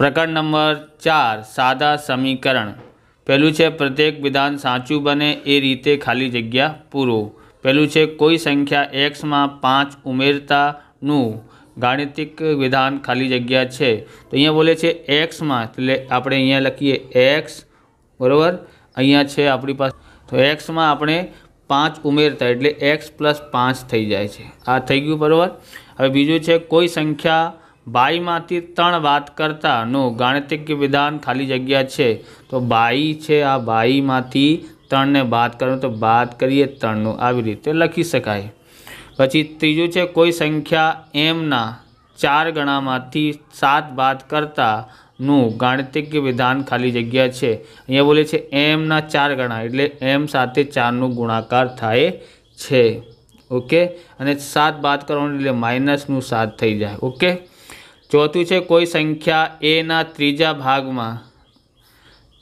પ્રકરણ નંબર ચાર સાદા સમીકરણ પહેલું છે પ્રત્યેક વિધાન સાચું બને એ રીતે ખાલી જગ્યા પૂરો પહેલું છે કોઈ સંખ્યા એક્સમાં પાંચ ઉમેરતાનું ગાણિતિક વિધાન ખાલી જગ્યા છે તો અહીંયા બોલે છે એક્સમાં એટલે આપણે અહીંયા લખીએ એક્સ બરાબર અહીંયા છે આપણી પાસે તો એક્સમાં આપણે પાંચ ઉમેરતા એટલે એક્સ પ્લસ પાંચ થઈ જાય છે આ થઈ ગયું બરાબર હવે બીજું છે કોઈ સંખ્યા બાઈમાંથી ત્રણ વાત કરતાંનું ગાણિતિક વિધાન ખાલી જગ્યા છે તો બાઈ છે આ બાઈમાંથી ત્રણને બાદ કરવું તો બાદ કરીએ ત્રણનું આવી રીતે લખી શકાય પછી ત્રીજું છે કોઈ સંખ્યા એમના ચાર ગણામાંથી સાત બાદ કરતાંનું ગાણિતિક વિધાન ખાલી જગ્યા છે અહીંયા બોલે છે એમના ચાર ગણા એટલે એમ સાથે ચારનું ગુણાકાર થાય છે ઓકે અને સાત બાદ કરવાનું એટલે માઇનસનું સાત થઈ જાય ઓકે ચોથું છે કોઈ સંખ્યા એના ત્રીજા ભાગમાં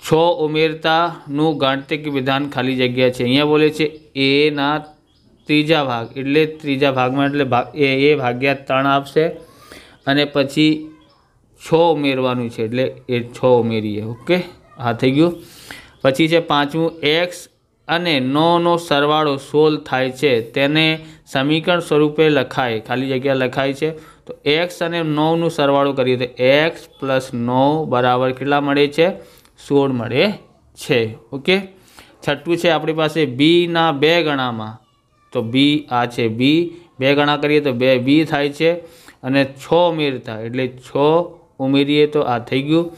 છ ઉમેરતાનું ગાણતિક વિધાન ખાલી જગ્યા છે અહીંયા બોલે છે એના ત્રીજા ભાગ એટલે ત્રીજા ભાગમાં એટલે ભાગ એ એ ભાગ્યા ત્રણ આપશે અને પછી છ ઉમેરવાનું છે એટલે એ છ ઉમેરીએ ઓકે હા થઈ ગયું પછી છે પાંચમું એક્સ અને નોનો સરવાળો સોલ થાય છે તેને સમીકરણ સ્વરૂપે લખાય ખાલી જગ્યા લખાય છે તો એક્સ અને નવનું સરવાળું કરીએ તો એક્સ પ્લસ નવ બરાબર કેટલા મળે છે સોળ મળે છે ઓકે છઠ્ઠું છે આપણી પાસે બીના બે ગણામાં તો બી આ છે બી બે ગણા કરીએ તો બે બી થાય છે અને છ ઉમેરતા એટલે છ ઉમેરીએ તો આ થઈ ગયું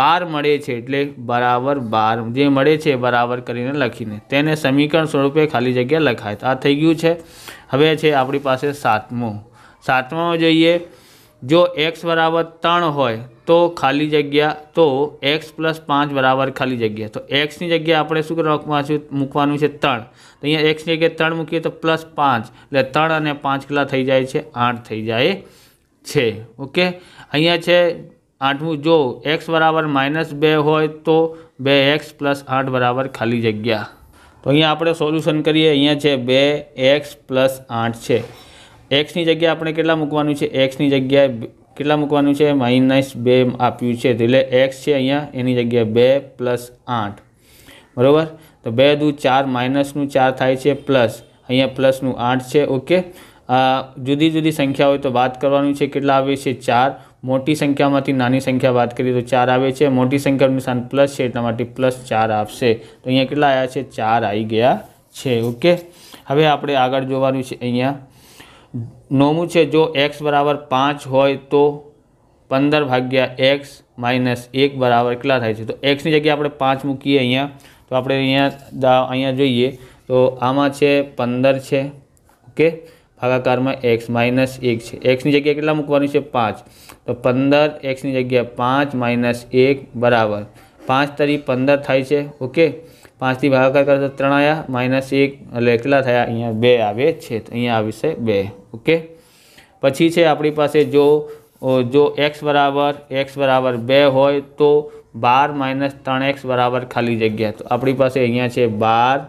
બાર મળે છે એટલે બરાબર બાર જે મળે છે બરાબર કરીને લખીને તેને સમીકરણ સ્વરૂપે ખાલી જગ્યા લખાય તો આ થઈ ગયું છે હવે છે આપણી પાસે સાતમું સાતમામાં જઈએ જો એક્સ બરાબર ત્રણ હોય તો ખાલી જગ્યા તો એક્સ પ્લસ પાંચ બરાબર ખાલી જગ્યા તો એક્સની જગ્યાએ આપણે શું કરવાનું છે મૂકવાનું છે ત્રણ તો અહીંયા એક્સની જગ્યાએ ત્રણ મૂકીએ તો પ્લસ પાંચ એટલે ત્રણ અને પાંચ કેટલા થઈ જાય છે આઠ થઈ જાય છે ઓકે અહીંયા છે આઠમું જો એક્સ બરાબર માઇનસ બે હોય તો બે એક્સ પ્લસ આઠ બરાબર ખાલી જગ્યા તો અહીંયા આપણે સોલ્યુશન કરીએ અહીંયા છે બે એક્સ પ્લસ આઠ છે એક્સની જગ્યાએ આપણે કેટલા મૂકવાનું છે એક્સની જગ્યાએ કેટલા મૂકવાનું છે માઇનસ બે આપ્યું છે એટલે એક્સ છે અહીંયા એની જગ્યાએ બે પ્લસ આઠ બરાબર તો બે દુ ચાર માઇનસનું ચાર થાય છે પ્લસ અહીંયા પ્લસનું આઠ છે ઓકે જુદી જુદી સંખ્યા હોય તો વાત કરવાનું છે કેટલા આવે છે ચાર મોટી સંખ્યામાંથી નાની સંખ્યા વાત કરીએ તો ચાર આવે છે મોટી સંખ્યાનું નિશાન પ્લસ છે એટલા માટે પ્લસ ચાર આપશે તો અહીંયા કેટલા આવ્યા છે ચાર આવી ગયા છે ઓકે હવે આપણે આગળ જોવાનું છે અહીંયા નોમું છે જો એક્સ બરાબર પાંચ હોય તો પંદર ભાગ્યા એક્સ માઇનસ એક બરાબર કેટલા થાય છે તો એક્સની જગ્યાએ આપણે પાંચ મૂકીએ અહીંયા તો આપણે અહીંયા અહીંયા જોઈએ તો આમાં છે પંદર છે ઓકે ભાગાકારમાં એક્સ માઇનસ એક છે એક્સની જગ્યાએ કેટલા મૂકવાની છે પાંચ તો પંદર એક્સની જગ્યાએ પાંચ માઇનસ એક બરાબર પાંચ તરી પંદર થાય છે ઓકે 5 થી ભાગાકાર કરતો ત્રણાયા - 1 લેકલા થાય અહીંયા 2 આવે છે તો અહીંયા આવશે 2 ઓકે પછી છે આપણી પાસે જો જો x = x = 2 હોય તો 12 - 3x = ખાલી જગ્યા તો આપણી પાસે અહીંયા છે 12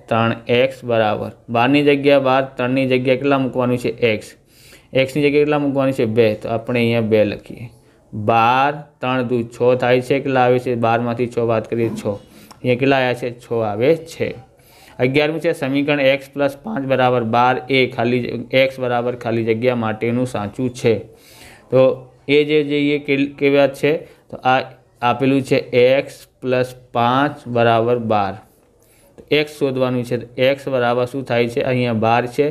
- 3x = 12 ની જગ્યા 12 3 ની જગ્યા કેટલા મૂકવાની છે x x ની જગ્યા કેટલા મૂકવાની છે 2 તો આપણે અહીંયા 2 લખીએ 12 3 * 2 6 થાય છે એક લાવશે 12 માંથી 6 બાદ કરી દઈએ 6 એકલા છે છ આવે છે અગિયારમું છે સમીકરણ એક્સ પ્લસ પાંચ બરાબર બાર એ ખાલી એક્સ બરાબર ખાલી જગ્યા માટેનું સાચું છે તો એ જે જઈએ કેવા છે તો આ આપેલું છે એક્સ પ્લસ પાંચ બરાબર બાર એક્સ શોધવાનું છે તો એક્સ બરાબર શું થાય છે અહીંયા બાર છે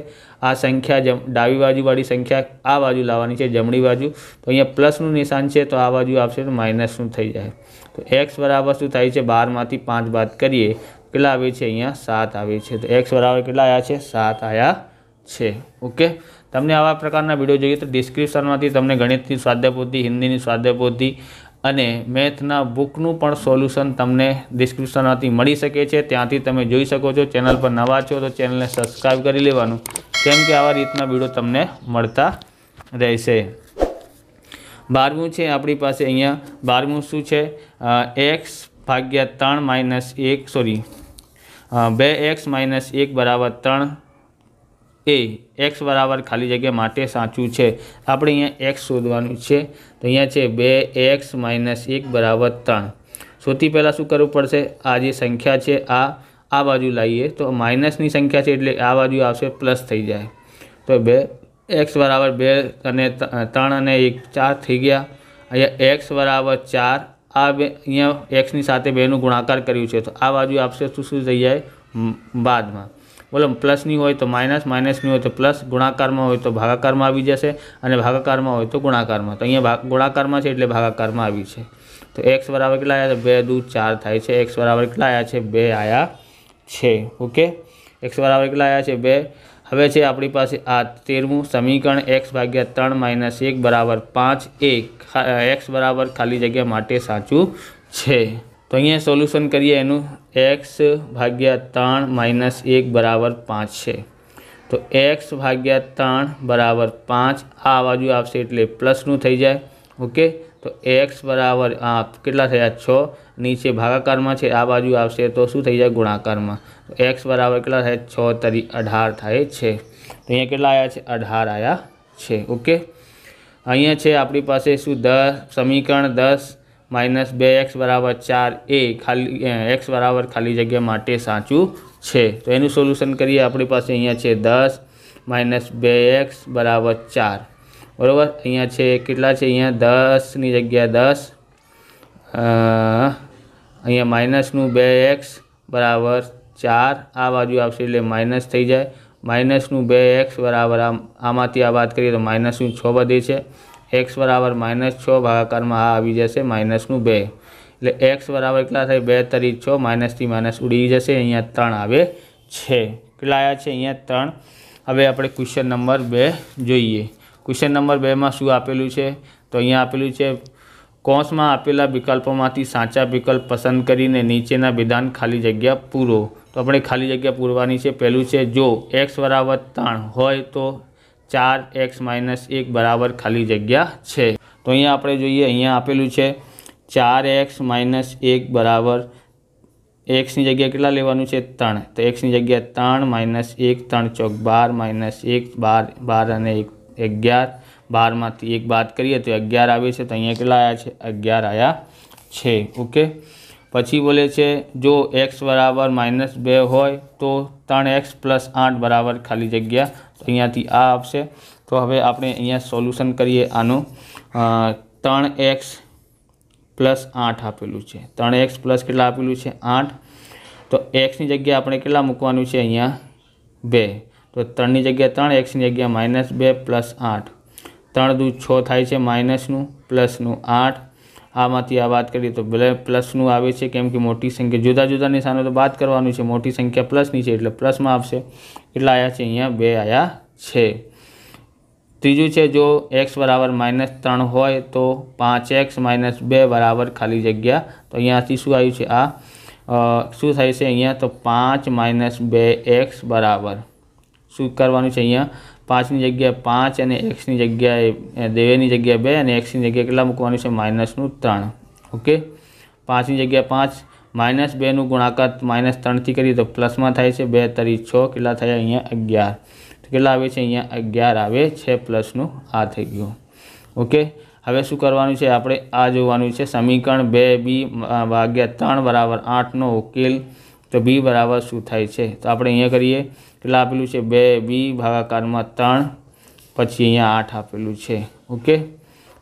આ સંખ્યા જમ ડાબી બાજુવાળી સંખ્યા આ બાજુ લાવવાની છે જમણી બાજુ તો અહીંયા પ્લસનું નિશાન છે તો આ બાજુ આપશે તો માઇનસનું થઈ જાય તો એક્સ બરાબર શું થાય છે બારમાંથી પાંચ બાદ કરીએ કેટલા આવે છે અહીંયા સાત આવે છે તો એક્સ બરાબર કેટલા આવ્યા છે સાત આવ્યા છે ઓકે તમને આવા પ્રકારના વિડીયો જોઈએ તો ડિસ્ક્રિપ્શનમાંથી તમને ગણિતની સ્વાધ્યાયપોથી હિન્દીની સ્વાધ્યાયપોથી અને મેથના બુકનું પણ સોલ્યુશન તમને ડિસ્ક્રિપ્શનમાંથી મળી શકે છે ત્યાંથી તમે જોઈ શકો છો ચેનલ પર નવા છો તો ચેનલને સબસ્ક્રાઈબ કરી લેવાનું કેમ કે આવા રીતના વિડીયો તમને મળતા રહેશે બારમું છે આપણી પાસે અહીંયા બારમું શું છે એક્સ ભાગ્યા ત્રણ માઇનસ એક સોરી બે એક્સ માઇનસ એક બરાબર ત્રણ એ એક્સ બરાબર ખાલી જગ્યા માટે સાચું છે આપણે અહીંયા એક્સ શોધવાનું છે તો અહીંયા છે બે એક્સ માઇનસ એક બરાબર ત્રણ સૌથી પહેલાં શું કરવું પડશે આ જે સંખ્યા છે આ આ બાજુ લાવીએ તો માઇનસની સંખ્યા છે એટલે આ બાજુ આવશે પ્લસ થઈ જાય તો બે એક્સ બરાબર બે અને ત્રણ અને એક ચાર થઈ ગયા અહીંયા એક્સ બરાબર ચાર આ બે અહીંયા એક્સની સાથે બેનું ગુણાકાર કર્યું છે તો આ બાજુ આપશે શું શું થઈ જાય બાદમાં બોલો પ્લસની હોય તો માઇનસ માઇનસની હોય તો પ્લસ ગુણાકારમાં હોય તો ભાગાકારમાં આવી જશે અને ભાગાકારમાં હોય તો ગુણાકારમાં તો અહીંયા ગુણાકારમાં છે એટલે ભાગાકારમાં આવી છે તો એક્સ બરાબર કેટલા આવ્યા બે દૂ ચાર થાય છે એક્સ બરાબર કેટલા આવ્યા છે બે આયા છે ઓકે એક્સ બરાબર કેટલા આવ્યા છે બે હવે છે આપણી પાસે આ તેરમું સમીકરણ એક્સ ભાગ્યા ત્રણ માઇનસ એક બરાબર પાંચ એ એક્સ બરાબર ખાલી જગ્યા માટે સાચું છે તો અહીંયા સોલ્યુશન કરીએ એનું એક્સ ભાગ્યા ત્રણ માઇનસ એક બરાબર પાંચ છે તો એક્સ ભાગ્યા ત્રણ બરાબર પાંચ આ બાજુ આવશે એટલે પ્લસનું થઈ જાય ઓકે તો એક્સ બરાબર આ કેટલા થયા છ नीचे भागाकार માં છે આ बाजू આવશે તો શું થઈ જાય ગુણાકાર માં x બરાબર કેટલા છે 6 * 18 થાય છે 6 તો અહીંયા કેટલા આયા છે 18 આયા છે ઓકે અહીંયા છે આપણી પાસે સુધર સમીકરણ 10 - 2x = 4 a ખાલી x બરાબર ખાલી જગ્યા માટે સાચું છે તો એનું સોલ્યુશન કરીએ આપણી પાસે અહીંયા છે 10 - 2x = 4 બરોબર અહીંયા છે કેટલા છે અહીંયા 10 ની જગ્યા 10 અહીંયા માઇનસનું બે એક્સ બરાબર ચાર આ બાજુ આવશે એટલે માઇનસ થઈ જાય માઇનસનું બે એક્સ બરાબર આમાંથી આ વાત કરીએ તો માઇનસનું છ વધે છે એક્સ બરાબર માઇનસ છ ભાગાકારમાં આ આવી જશે માઇનસનું બે એટલે એક્સ બરાબર કેટલા થાય બે તરી છ માઇનસથી માઇનસ ઉડી જશે અહીંયા ત્રણ આવે છે કેટલા આવ્યા છે અહીંયા ત્રણ હવે આપણે ક્વેશ્ચન નંબર બે જોઈએ ક્વેશ્ચન નંબર બેમાં શું આપેલું છે તો અહીંયા આપેલું છે કોષમાં આપેલા વિકલ્પોમાંથી સાચા વિકલ્પ પસંદ કરીને નીચેના વિધાન ખાલી જગ્યા પૂરો તો આપણે ખાલી જગ્યા પૂરવાની છે પહેલું છે જો એક્સ બરાબર ત્રણ હોય તો ચાર એક્સ માઇનસ એક બરાબર ખાલી જગ્યા છે તો અહીંયા આપણે જોઈએ અહીંયા આપેલું છે ચાર એક્સ માઇનસ એક બરાબર એક્સની જગ્યા કેટલા લેવાનું છે ત્રણ તો એક્સની જગ્યા ત્રણ માઇનસ એક ત્રણ ચોક બાર માઇનસ એક બાર બાર અને એક અગિયાર બારમાંથી એક બાદ કરીએ તો અગિયાર આવે છે તો અહીંયા કેટલા આવ્યા છે અગિયાર આવ્યા છે ઓકે પછી બોલે છે જો એક્સ બરાબર માઇનસ બે હોય તો ત્રણ એક્સ પ્લસ આઠ બરાબર ખાલી જગ્યા તો અહીંયાથી આ આપશે તો હવે આપણે અહીંયા સોલ્યુશન કરીએ આનું ત્રણ એક્સ પ્લસ આઠ આપેલું છે ત્રણ એક્સ પ્લસ કેટલા આપેલું છે આઠ તો એક્સની જગ્યા આપણે કેટલા મૂકવાનું છે અહીંયા બે તો ત્રણની જગ્યા ત્રણ એક્સની જગ્યા માઇનસ બે પ્લસ આઠ ત્રણ દૂ છ થાય છે માઇનસનું પ્લસનું આઠ આમાંથી આ વાત કરીએ તો પ્લસનું આવે છે કેમ કે મોટી સંખ્યા જુદા જુદા નિશાનો તો બાદ કરવાનું છે મોટી સંખ્યા પ્લસની છે એટલે પ્લસમાં આવશે એટલા આવ્યા છે અહીંયા બે આયા છે ત્રીજું છે જો એક્સ બરાબર માઇનસ ત્રણ હોય તો પાંચ એક્સ માઇનસ બે બરાબર ખાલી જગ્યા તો અહીંયાથી શું આવ્યું છે આ શું થાય છે અહીંયા તો પાંચ માઇનસ બે એક્સ બરાબર શું કરવાનું છે અહીંયા પાંચની જગ્યાએ પાંચ અને એક્સની જગ્યાએ દેવેની જગ્યાએ બે અને એક્સની જગ્યાએ કેટલા મૂકવાનું છે માઇનસનું ત્રણ ઓકે પાંચની જગ્યાએ પાંચ માઇનસ બેનું ગુણાકાર માઇનસ ત્રણથી કરીએ તો પ્લસમાં થાય છે બે તરી છ કેટલા થયા અહીંયા અગિયાર તો કેટલા આવે છે અહીંયા અગિયાર આવે છે પ્લસનું આ થઈ ગયું ઓકે હવે શું કરવાનું છે આપણે આ જોવાનું છે સમીકરણ બે બી ભાગ્યા ત્રણ બરાબર આઠનો ઉકેલ તો બી બરાબર શું થાય છે તો આપણે અહીંયા કરીએ પેલા આપેલું છે બે બી ભાગાકારમાં ત્રણ પછી અહીંયા આઠ આપેલું છે ઓકે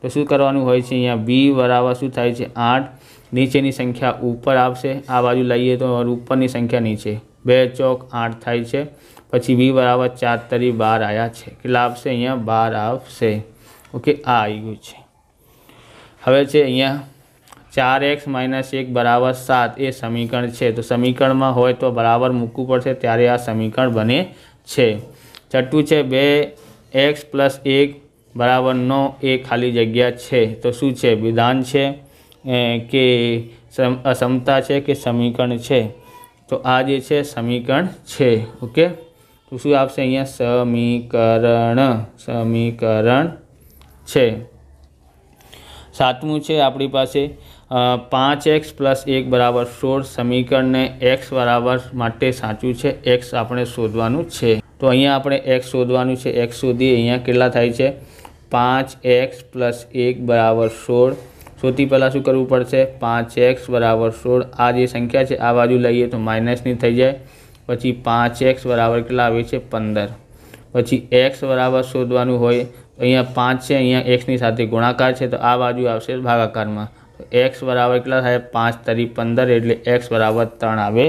તો શું કરવાનું હોય છે અહીંયા બી બરાબર શું થાય છે આઠ નીચેની સંખ્યા ઉપર આવશે આ બાજુ લઈએ તો ઉપરની સંખ્યા નીચે બે ચોક આઠ થાય છે પછી બી બરાબર ચાર તરી બાર આવ્યા છે કેટલા આવશે અહીંયા બાર આવશે ઓકે આ આવી ગયું છે હવે છે અહીંયા ચાર એક્સ માઇનસ એક બરાબર સાત એ સમીકરણ છે તો સમીકરણમાં હોય તો બરાબર મૂકવું પડશે ત્યારે આ સમીકરણ બને છે છઠ્ઠું છે બે એક્સ પ્લસ એક બરાબર નો એ ખાલી જગ્યા છે તો શું છે વિધાન છે કે અસમતા છે કે સમીકરણ છે તો આ જે છે સમીકરણ છે ઓકે તો શું આપશે અહીંયા સમીકરણ સમીકરણ છે સાતમું છે આપણી પાસે પાંચ એક્સ પ્લસ એક બરાબર સોળ સમીકરણને એક્સ બરાબર માટે સાચું છે એક્સ આપણે શોધવાનું છે તો અહીંયા આપણે એક્સ શોધવાનું છે એક્સ શોધીએ અહીંયા કેટલા થાય છે પાંચ એક્સ પ્લસ એક બરાબર સોળ સૌથી પહેલાં શું કરવું પડશે પાંચ એક્સ બરાબર સોળ આ જે સંખ્યા છે આ બાજુ લઈએ તો માઇનસની થઈ જાય પછી પાંચ એક્સ બરાબર કેટલા આવે છે પંદર પછી એક્સ બરાબર શોધવાનું હોય અહીંયા પાંચ છે અહીંયા એક્સની સાથે ગુણાકાર છે તો આ બાજુ આવશે ભાગાકારમાં તો એક્સ બરાબર કેટલા થાય પાંચ તરી પંદર એટલે એક્સ બરાબર ત્રણ આવે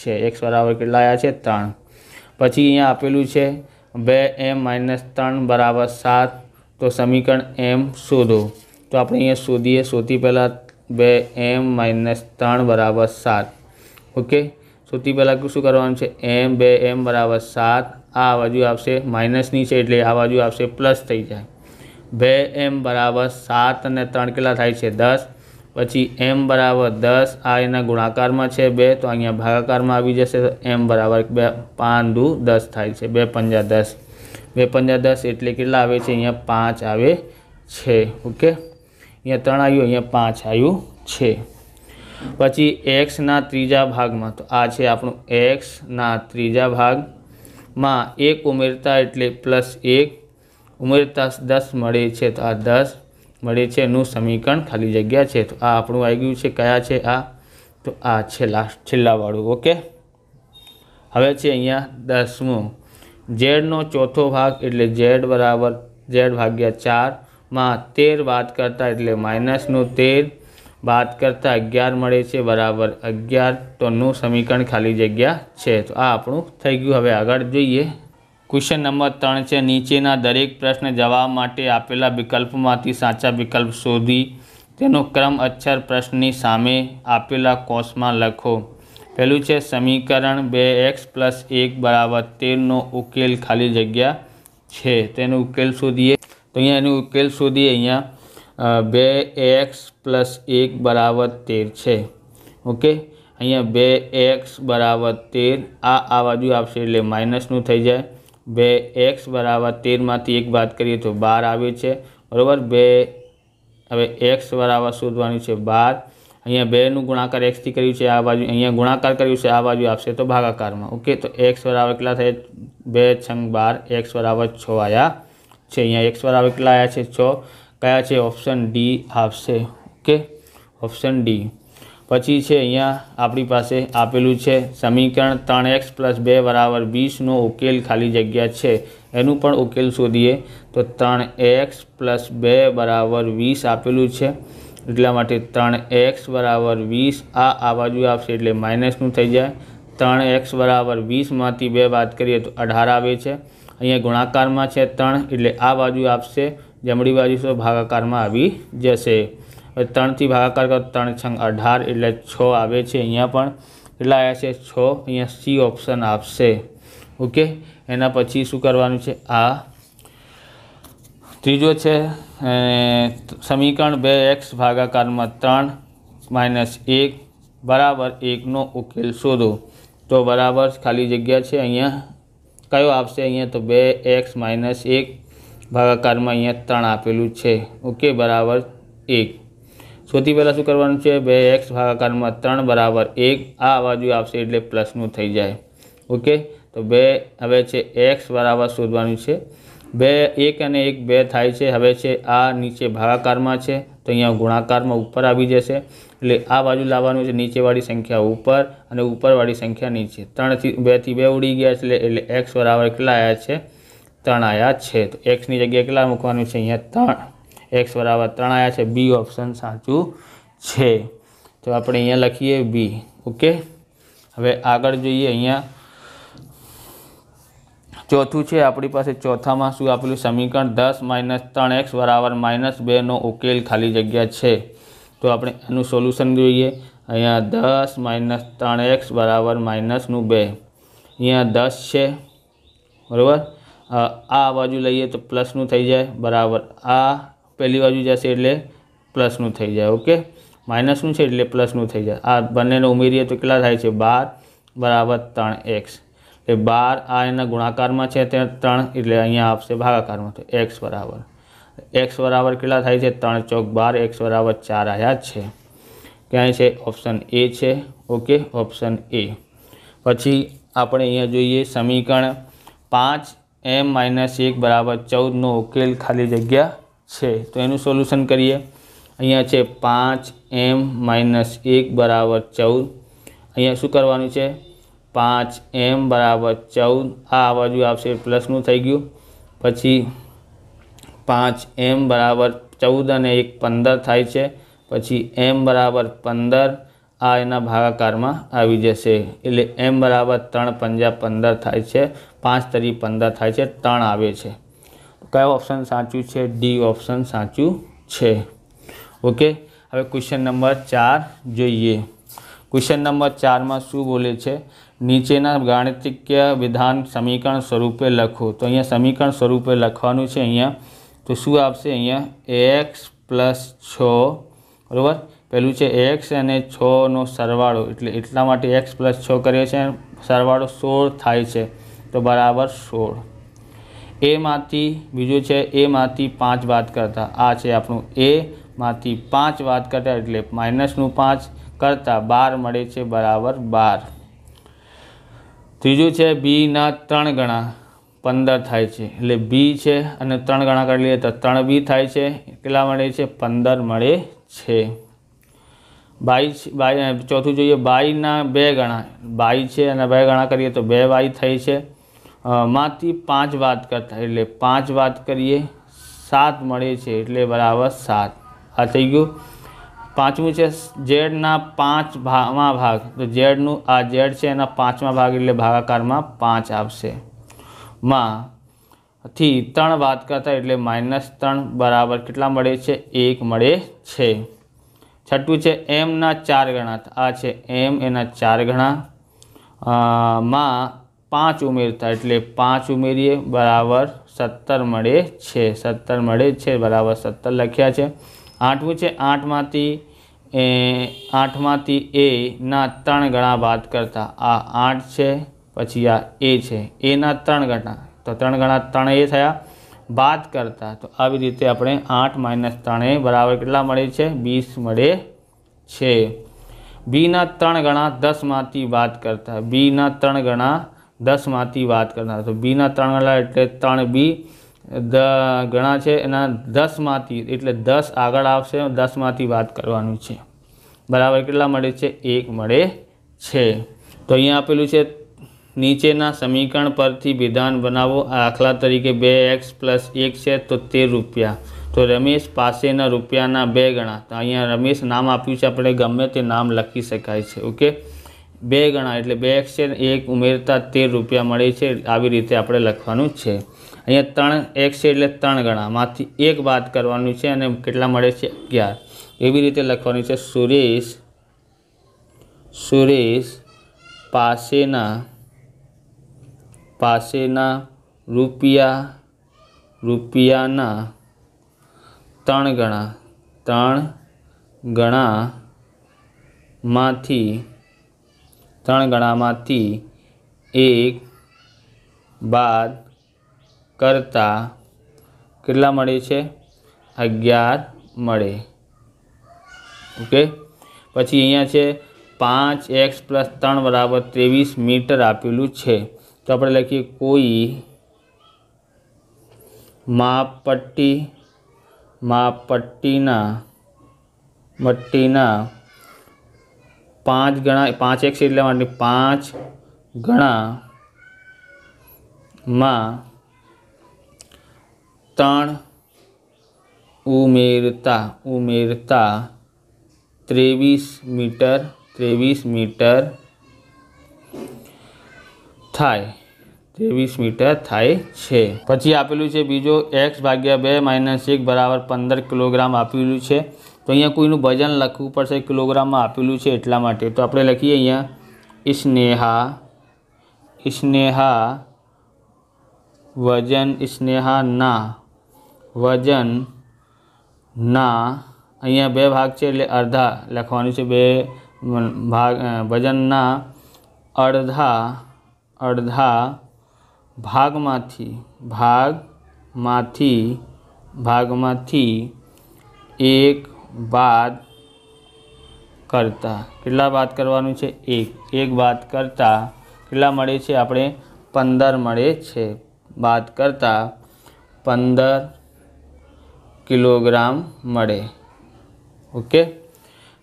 છે એક્સ બરાબર કેટલા આવ્યા છે ત્રણ પછી અહીંયા આપેલું છે બે એમ માઇનસ ત્રણ બરાબર સાત તો સમીકરણ એમ શોધો તો આપણે અહીંયા શોધીએ શોધી પહેલાં બે એમ માઇનસ ત્રણ બરાબર સાત ઓકે સૌથી પહેલાં શું કરવાનું છે એમ બે એમ બરાબર સાત આ બાજુ આવશે માઇનસની છે એટલે આ બાજુ આવશે પ્લસ થઈ જાય બે એમ બરાબર સાત અને ત્રણ કેટલા થાય છે દસ પછી એમ બરાબર દસ આ એના ગુણાકારમાં છે બે તો અહીંયા ભાગાકારમાં આવી જશે તો એમ બરાબર બે પાંચ દુ દસ થાય છે બે પંજા દસ બે પંજા દસ એટલે કેટલા આવે છે અહીંયા પાંચ આવે છે ઓકે અહીંયા ત્રણ આવ્યું અહીંયા પાંચ આવ્યું છે પછી એક્સના ત્રીજા ભાગમાં તો આ છે આપણું એક્સના ત્રીજા ભાગમાં એક ઉમેરતા એટલે પ્લસ એક ઉમેરતા દસ મળે છે તો આ દસ મળે છે એનું સમીકરણ ખાલી જગ્યા છે તો આ આપણું આવી ગયું છે કયા છે આ તો આ છે લાસ્ટ છેલ્લાવાળું ઓકે હવે છે અહીંયા દસમું ઝેડનો ચોથો ભાગ એટલે ઝેડ બરાબર ઝેડ ભાગ્યા ચારમાં તેર વાત કરતાં એટલે માઇનસનું તેર વાત કરતાં અગિયાર મળે છે બરાબર અગિયાર તોનું સમીકરણ ખાલી જગ્યા છે તો આ આપણું થઈ ગયું હવે આગળ જોઈએ ક્વેશ્ચન નંબર ત્રણ છે નીચેના દરેક પ્રશ્ન જવાબ માટે આપેલા વિકલ્પમાંથી સાચા વિકલ્પ શોધી તેનો ક્રમ અક્ષર પ્રશ્નની સામે આપેલા કોષમાં લખો પહેલું છે સમીકરણ બે એક્સ પ્લસ એક બરાબર તેરનો ઉકેલ ખાલી જગ્યા છે તેનો ઉકેલ શોધીએ તો અહીંયા એનો ઉકેલ શોધીએ અહીંયા બે એક્સ પ્લસ એક બરાબર તેર છે ઓકે અહીંયા બે એક્સ બરાબર તેર આ આ બાજુ આવશે એટલે માઇનસનું થઈ જાય બે એક્સ બરાબર તેરમાંથી એક બાદ કરીએ તો બાર આવે છે બરાબર બે હવે એક્સ બરાબર શોધવાનું છે બાર અહીંયા બેનું ગુણાકાર એક્સથી કર્યું છે આ બાજુ અહીંયા ગુણાકાર કર્યું છે આ બાજુ આપશે તો ભાગાકારમાં ઓકે તો એક્સ બરાબર કેટલા થાય બે છંગ બાર એક્સ બરાબર છ આવ્યા છે અહીંયા એક્સ બરાબર કેટલા આવ્યા છે છ કયા છે ઓપ્શન ડી આપશે ઓકે ઓપ્શન ડી પછી છે અહીંયા આપણી પાસે આપેલું છે સમીકરણ ત્રણ એક્સ પ્લસ બે બરાબર વીસનો ઉકેલ ખાલી જગ્યા છે એનું પણ ઉકેલ શોધીએ તો ત્રણ એક્સ પ્લસ બે બરાબર વીસ આપેલું છે એટલા માટે ત્રણ એક્સ બરાબર વીસ આ આ બાજુ આવશે એટલે માઇનસનું થઈ જાય ત્રણ એક્સ બરાબર વીસમાંથી બે વાત કરીએ તો અઢાર આવે છે અહીંયા ગુણાકારમાં છે ત્રણ એટલે આ બાજુ આપશે જમણી બાજુ ભાગાકારમાં આવી જશે ત્રણથી ભાગાકાર કરો ત્રણ છંગ અઢાર એટલે છ આવે છે અહીંયા પણ કેટલા આવ્યા છે છ અહીંયા સી ઓપ્શન આપશે ઓકે એના પછી શું કરવાનું છે આ ત્રીજો છે સમીકરણ બે એક્સ ભાગાકારમાં ત્રણ માઇનસ એક બરાબર એકનો ઉકેલ શોધો તો બરાબર ખાલી જગ્યા છે અહીંયા કયો આપશે અહીંયા તો બે એક્સ માઇનસ એક ભાગાકારમાં અહીંયા ત્રણ આપેલું છે ઓકે બરાબર એક છોતી પહેલા શું કરવાનું છે 2x ભાગાકારમાં 3 = 1 આ બાજુ આવશે એટલે પ્લસ નું થઈ જાય ઓકે તો બે હવે છે x બરાબર શોધવાનું છે 2 1 અને 1 2 થાય છે હવે છે આ નીચે ભાગાકારમાં છે તો અહીંયા ગુણાકારમાં ઉપર આવી જશે એટલે આ બાજુ લાવવાનું છે નીચે વાળી સંખ્યા ઉપર અને ઉપર વાળી સંખ્યા નીચે 3 થી 2 થી બે ઉડી ગયા એટલે x બરાબર કેટલા આયા છે 3 આયા છે તો x ની જગ્યાએ કેટલા મૂકવાનું છે અહીંયા 3 એક્સ બરાબર ત્રણ આવ્યા છે બી ઓપ્શન સાચું છે તો આપણે અહીંયા લખીએ બી ઓકે હવે આગળ જોઈએ અહીંયા ચોથું છે આપણી પાસે ચોથામાં શું આપેલું સમીકરણ દસ માઇનસ ત્રણ એક્સ બરાબર માઇનસ બેનો ઉકેલ ખાલી જગ્યા છે તો આપણે એનું સોલ્યુશન જોઈએ અહીંયા દસ માઇનસ ત્રણ એક્સ બરાબર માઇનસનું બે અહીંયા દસ છે બરાબર આ બાજુ લઈએ તો પ્લસનું થઈ જાય બરાબર આ પહેલી બાજુ જશે એટલે પ્લસનું થઈ જાય ઓકે માઇનસનું છે એટલે પ્લસનું થઈ જાય આ બંનેને ઉમેરીએ તો કેટલા થાય છે બાર બરાબર ત્રણ એક્સ એટલે બાર આ એના ગુણાકારમાં છે તે ત્રણ એટલે અહીંયા આપશે ભાગાકારમાં તો એક્સ બરાબર એક્સ બરાબર કેટલા થાય છે ત્રણ ચોક બાર એક્સ બરાબર ચાર આયા છે ક્યાંય છે ઓપ્શન એ છે ઓકે ઓપ્શન એ પછી આપણે અહીંયા જોઈએ સમીકરણ પાંચ એમ માઇનસ એક બરાબર ચૌદનો ઉકેલ ખાલી જગ્યા છે તો એનું સોલ્યુશન કરીએ અહીંયા છે પાંચ એમ માઇનસ એક બરાબર ચૌદ અહીંયા શું કરવાનું છે પાંચ એમ બરાબર ચૌદ આ બાજુ આવશે પ્લસનું થઈ ગયું પછી પાંચ એમ બરાબર ચૌદ અને એક પંદર થાય છે પછી એમ બરાબર પંદર આ એના ભાગાકારમાં આવી જશે એટલે એમ બરાબર ત્રણ પંજા પંદર થાય છે પાંચ તરી પંદર થાય છે ત્રણ આવે છે કયો ઓપ્શન સાચું છે ડી ઓપ્શન સાચું છે ઓકે હવે ક્વેશ્ચન નંબર ચાર જોઈએ ક્વેશ્ચન નંબર ચારમાં શું બોલે છે નીચેના ગાણિતિક્ય વિધાન સમીકરણ સ્વરૂપે લખો તો અહીંયા સમીકરણ સ્વરૂપે લખવાનું છે અહીંયા તો શું આપશે અહીંયા એક્સ પ્લસ છ બરાબર પહેલું છે એક્સ અને છનો સરવાળો એટલે એટલા માટે એક્સ પ્લસ છ કરીએ છીએ સરવાળો સોળ થાય છે તો બરાબર સોળ એમાંથી બીજું છે એમાંથી પાંચ બાદ કરતા આ છે આપણું એમાંથી પાંચ બાદ કરતાં એટલે માઇનસનું પાંચ કરતાં બાર મળે છે બરાબર બાર ત્રીજું છે બીના ત્રણ ગણા પંદર થાય છે એટલે બી છે અને ત્રણ ગણા કરી લઈએ તો ત્રણ બી થાય છે કેટલા મળે છે પંદર મળે છે બાઈ બાઈ ચોથું જોઈએ બાઈના બે ગણા બાઈ છે અને બે ગણા કરીએ તો બે બાઈ થઈ છે માંથી પાંચ વાત કરતા એટલે પાંચ વાત કરીએ સાત મળે છે એટલે બરાબર સાત આ થઈ ગયું પાંચમું છે ઝેડના પાંચ ભાગમાં ભાગ તો ઝેડનું આ ઝેડ છે એના પાંચમા ભાગ એટલે ભાગાકારમાં પાંચ આવશે માં થી ત્રણ વાત કરતા એટલે માઇનસ ત્રણ બરાબર કેટલા મળે છે એક મળે છે છઠ્ઠું છે એમના ચાર ગણા આ છે એમ એના ચાર ગણા માં પાંચ ઉમેરતા એટલે પાંચ ઉમેરીએ બરાબર સત્તર મળે છે સત્તર મળે છે બરાબર સત્તર લખ્યા છે આઠમું છે આઠમાંથી એ આઠમાંથી એના ત્રણ ગણા બાદ કરતા આ આઠ છે પછી આ એ છે એના ત્રણ ગણા તો ત્રણ ગણા ત્રણ એ થયા બાદ કરતા તો આવી રીતે આપણે આઠ માઇનસ ત્રણે બરાબર કેટલા મળે છે વીસ મળે છે બીના ત્રણ ગણા દસમાંથી બાદ કરતા બીના ત્રણ ગણા દસમાંથી વાત કરનાર તો બીના ત્રણ ગણા એટલે ત્રણ બી દ ગણા છે એના દસમાંથી એટલે દસ આગળ આવશે દસમાંથી વાત કરવાની છે બરાબર કેટલા મળે છે એક મળે છે તો અહીંયા આપેલું છે નીચેના સમીકરણ પરથી વિધાન બનાવો દાખલા તરીકે બે એક્સ પ્લસ એક છે તો તેર રૂપિયા તો રમેશ પાસેના રૂપિયાના બે ગણા તો અહીંયા રમેશ નામ આપ્યું છે આપણે ગમે તે નામ લખી શકાય છે ઓકે બે ગણા એટલે બે એક્સચેન્જ એક ઉમેરતા તેર રૂપિયા મળે છે આવી રીતે આપણે લખવાનું છે અહીંયા ત્રણ એક્સ છે એટલે ત્રણ ગણામાંથી એક બાદ કરવાનું છે અને કેટલા મળે છે અગિયાર એવી રીતે લખવાનું છે સુરેશ સુરેશ પાસેના પાસેના રૂપિયા રૂપિયાના ત્રણ ગણા ત્રણ ગણામાંથી ત્રણ ગણામાંથી એક બાદ કરતાં કેટલા મળે છે અગિયાર મળે ઓકે પછી અહીંયા છે પાંચ એક્સ પ્લસ ત્રણ બરાબર ત્રેવીસ મીટર આપેલું છે તો આપણે લખીએ કોઈ માપપટ્ટી માપપટ્ટીના મટ્ટીના પાંચ ગણા પાંચ એક સીટ માટે પાંચ ગણામાં ત્રણ ઉમેરતા ઉમેરતા ત્રેવીસ મીટર ત્રેવીસ મીટર થાય ત્રેવીસ મીટર થાય છે પછી આપેલું છે બીજો એક્સ ભાગ્યા બે માઇનસ એક બરાબર પંદર કિલોગ્રામ આપેલું છે તો અહીંયા કોઈનું વજન લખવું પડશે કિલોગ્રામમાં આપેલું છે એટલા માટે તો આપણે લખીએ અહીંયા સ્નેહા સ્નેહા વજન સ્નેહા ના વજન ના અહીંયા બે ભાગ છે એટલે અડધા લખવાનું છે બે ભાગ વજનના અડધા અડધા ભાગમાંથી ભાગમાંથી ભાગમાંથી એક બાદ કરતા કેટલા બાદ કરવાનું છે એક એક બાદ કરતા કેટલા મળે છે આપણે પંદર મળે છે બાદ કરતા પંદર કિલોગ્રામ મળે ઓકે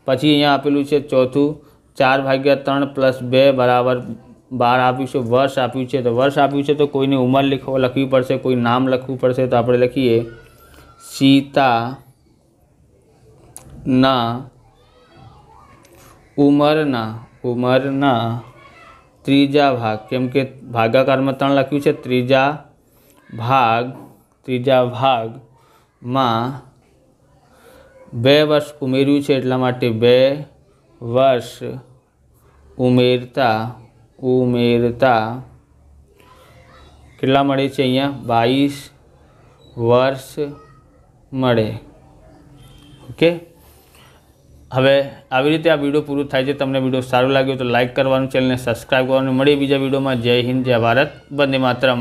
પછી અહીંયા આપેલું છે ચોથું ચાર ભાગ્યા ત્રણ પ્લસ બે બરાબર બાર આપ્યું છે વર્ષ આપ્યું છે તો વર્ષ આપ્યું છે તો કોઈની ઉંમર લખો લખવી પડશે કોઈ નામ લખવું પડશે તો આપણે લખીએ સીતા ના ઉંમરના ઉંમરના ત્રીજા ભાગ કેમ કે ભાગાકારમાં ત્રણ લખ્યું છે ત્રીજા ભાગ ત્રીજા ભાગમાં બે વર્ષ ઉમેર્યું છે એટલા માટે બે વર્ષ ઉમેરતા ઉમેરતા કેટલા મળે છે અહીંયા બાવીસ વર્ષ મળે ઓકે હવે આવી રીતે આ વિડીયો પૂરું થાય છે તમને વિડીયો સારું લાગ્યો તો લાઇક કરવાનું ચેનલને સબસ્ક્રાઈબ કરવાનું મળીએ બીજા વિડીયોમાં જય હિન્દ જય ભારત બંને માત્રમ